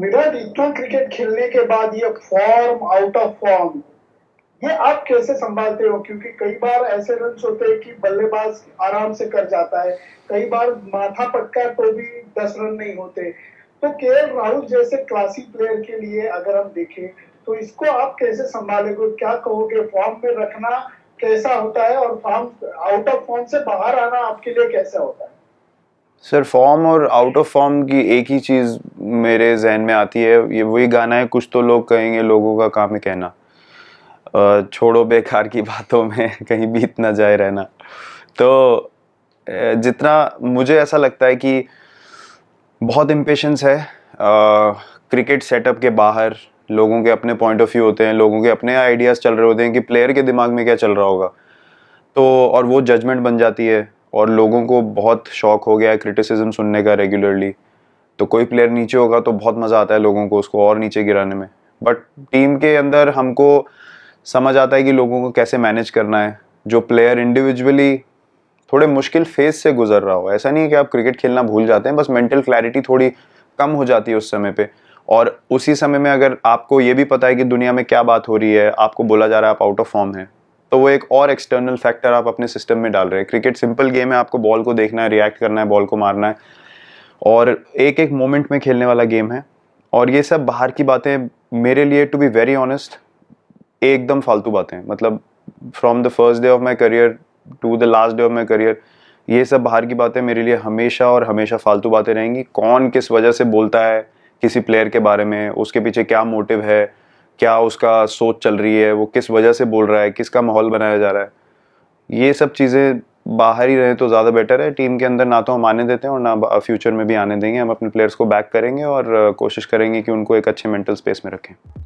विराट इतना क्रिकेट खेलने के बाद ये फॉर्म आउट ऑफ फॉर्म ये आप कैसे संभालते हो क्योंकि कई बार ऐसे रन होते हैं कि बल्लेबाज आराम से कर जाता है कई बार माथा पक्का तो भी दस रन नहीं होते तो के राहुल जैसे क्लासी प्लेयर के लिए अगर हम देखें तो इसको आप कैसे संभालोगे क्या कहोगे फॉर्म में रखना कैसा होता है और फॉर्म आउट ऑफ फॉर्म से बाहर आना आपके लिए कैसा होता है सर फॉर्म और आउट ऑफ फॉर्म की एक ही चीज़ मेरे जहन में आती है ये वही गाना है कुछ तो लोग कहेंगे लोगों का काम है कहना छोड़ो बेकार की बातों में कहीं बीत ना जाए रहना तो जितना मुझे ऐसा लगता है कि बहुत इम्पेशंस है क्रिकेट सेटअप के बाहर लोगों के अपने पॉइंट ऑफ व्यू होते हैं लोगों के अपने आइडियाज़ चल रहे होते हैं कि प्लेयर के दिमाग में क्या चल रहा होगा तो और वो जजमेंट बन जाती है और लोगों को बहुत शौक हो गया है क्रिटिसिज्म सुनने का रेगुलरली तो कोई प्लेयर नीचे होगा तो बहुत मज़ा आता है लोगों को उसको और नीचे गिराने में बट टीम के अंदर हमको समझ आता है कि लोगों को कैसे मैनेज करना है जो प्लेयर इंडिविजुअली थोड़े मुश्किल फेज से गुजर रहा हो ऐसा नहीं है कि आप क्रिकेट खेलना भूल जाते हैं बस मेंटल क्लैरिटी थोड़ी कम हो जाती है उस समय पे और उसी समय में अगर आपको ये भी पता है कि दुनिया में क्या बात हो रही है आपको बोला जा रहा है आप आउट ऑफ फॉर्म हैं तो वो एक और एक्सटर्नल फैक्टर आप अपने सिस्टम में डाल रहे हैं क्रिकेट सिंपल गेम है आपको बॉल को देखना है रिएक्ट करना है बॉल को मारना है और एक एक मोमेंट में खेलने वाला गेम है और ये सब बाहर की बातें मेरे लिए टू बी वेरी ऑनेस्ट एकदम फालतू बातें मतलब from the first day of my career to the last day of my career ये सब बाहर की बातें मेरे लिए हमेशा और हमेशा फालतू बातें रहेंगी कौन किस वजह से बोलता है किसी प्लेयर के बारे में उसके पीछे क्या मोटिव है क्या उसका सोच चल रही है वो किस वजह से बोल रहा है किसका माहौल बनाया जा रहा है ये सब चीज़ें बाहर ही रहें तो ज़्यादा बेटर है टीम के अंदर ना तो हम आने देते हैं और ना फ्यूचर में भी आने देंगे हम अपने प्लेयर्स को बैक करेंगे और कोशिश करेंगे कि उनको एक अच्छे मेंटल स्पेस में रखें